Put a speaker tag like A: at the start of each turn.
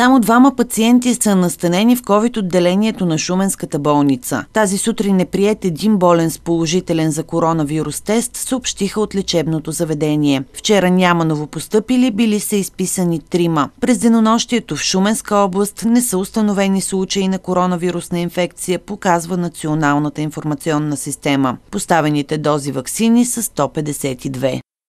A: Само двама пациенти са настанени в COVID-отделението на Шуменската болница. Тази сутрин е прият един болен с положителен за коронавирус тест, съобщиха от лечебното заведение. Вчера няма новопостъпили, били са изписани трима. През денонощието в Шуменска област не са установени случаи на коронавирусна инфекция, показва Националната информационна система. Поставените дози вакцини са 152.